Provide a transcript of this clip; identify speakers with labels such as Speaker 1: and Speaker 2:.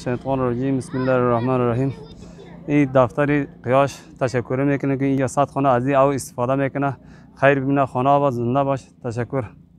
Speaker 1: شیطان رجیم بسم الله الرحمن الرحیم این دفتر قیاش تشکر میکنه که این صد خانه از او استفاده میکنه خیر ببینه خانه و زنده باش تشکر